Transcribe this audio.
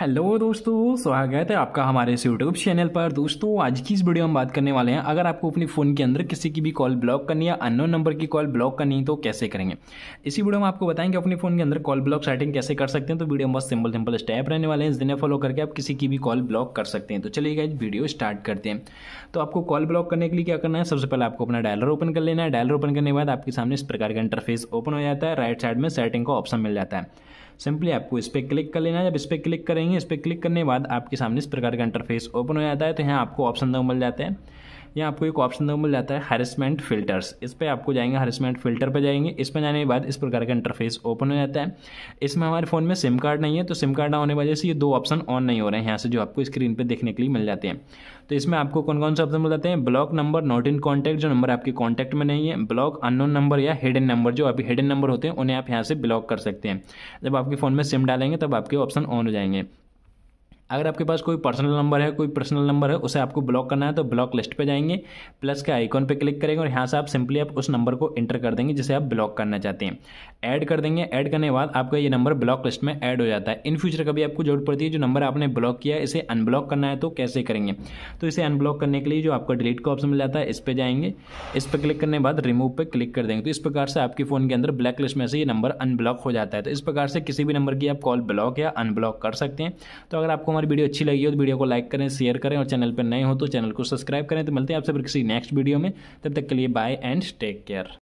hello दोस्तों स्वागत है आपका हमारे इस यूट्यूब चैनल पर दोस्तों आज की इस वीडियो में बात करने वाले हैं अगर आपको अपने फ़ोन के अंदर किसी की भी कॉल ब्लॉक करनी है अननोन नंबर की कॉल ब्लॉक करनी है तो कैसे करेंगे इसी वीडियो में आपको बताएंगे अपने फ़ोन के अंदर कॉल ब्लॉक सेटिंग कैसे कर सकते हैं तो वीडियो में बहुत सिंपल सिंपल स्टेप रहने वाले हैं जिन्हें फॉलो करके आप किसी की भी कॉल ब्लॉक कर सकते हैं तो चलिए गाइज वीडियो स्टार्ट करते हैं तो आपको कॉल ब्लॉक करने के लिए क्या करना है सबसे पहले आपको अपना डायलर ओपन कर लेना है डायलर ओपन करने के बाद आपके सामने इस प्रकार का इंटरफेस ओपन हो जाता है राइट साइड में सेटिंग का ऑप्शन मिल जाता है सिंपली आपको इस पर क्लिक कर लेना है जब इस पर क्लिक करेंगे इस पर क्लिक करने के बाद आपके सामने इस प्रकार का इंटरफेस ओपन हो जाता है तो यहाँ आपको ऑप्शन दो मिल जाते हैं यहाँ आपको एक ऑप्शन तो मिल जाता है हरेसमेंट फिल्टर्स इस पर आपको जाएंगे हरेसमेंट फिल्टर पर जाएंगे इस पर जाने के बाद इस प्रकार का इंटरफेस ओपन हो जाता है इसमें हमारे फ़ोन में सिम कार्ड नहीं है तो सिम कार्ड ना होने वजह से ये दो ऑप्शन ऑन नहीं हो रहे हैं यहाँ से जो आपको स्क्रीन पर देखने के लिए मिल जाते हैं तो इसमें आपको कौन कौन से ऑप्शन मिल जाते हैं block number not in contact जो नंबर आपके कॉन्टैक्ट में नहीं है ब्लॉक अननोन नंबर या हिडन नंबर जो अभी हिडन नंबर होते हैं उन्हें आप यहाँ से ब्लॉक कर सकते हैं जब आपके फ़ोन में सिम डालेंगे तब आपके ऑप्शन ऑन हो जाएंगे अगर आपके पास कोई पर्सनल नंबर है कोई पर्सनल नंबर है उसे आपको ब्लॉक करना है तो ब्लॉक लिस्ट पे जाएंगे प्लस के आइकॉन पे क्लिक करेंगे और यहाँ से आप सिंपली आप उस नंबर को एंटर कर देंगे जिसे आप ब्लॉक करना चाहते हैं ऐड कर देंगे ऐड करने के बाद आपका ये नंबर ब्लॉक लिस्ट में ऐड हो जाता है इन फ्यूचर कभी आपको जरूरत पड़ती है जो नंबर आपने ब्लॉक किया है इसे अनब्लॉक करना है तो कैसे करेंगे तो इसे अनब्लॉक करने के लिए जो आपका डिलीट का ऑप्शन मिल जाता है इस पर जाएंगे इस पर क्लिक करने के बाद रिमूव पर क्लिक कर देंगे तो इस प्रकार से आपके फ़ोन के अंदर ब्लैक लिस्ट में से ये नंबर अनब्लॉक हो जाता है तो इस प्रकार से किसी भी नंबर की आप कॉल ब्लॉक या अनब्लॉक कर सकते हैं तो अगर आपको हमारी वीडियो अच्छी लगी हो तो वीडियो को लाइक करें शेयर करें और चैनल पर नए हो तो चैनल को सब्सक्राइब करें तो मिलते हैं आपसे फिर किसी नेक्स्ट वीडियो में तब तक के लिए बाय एंड टेक केयर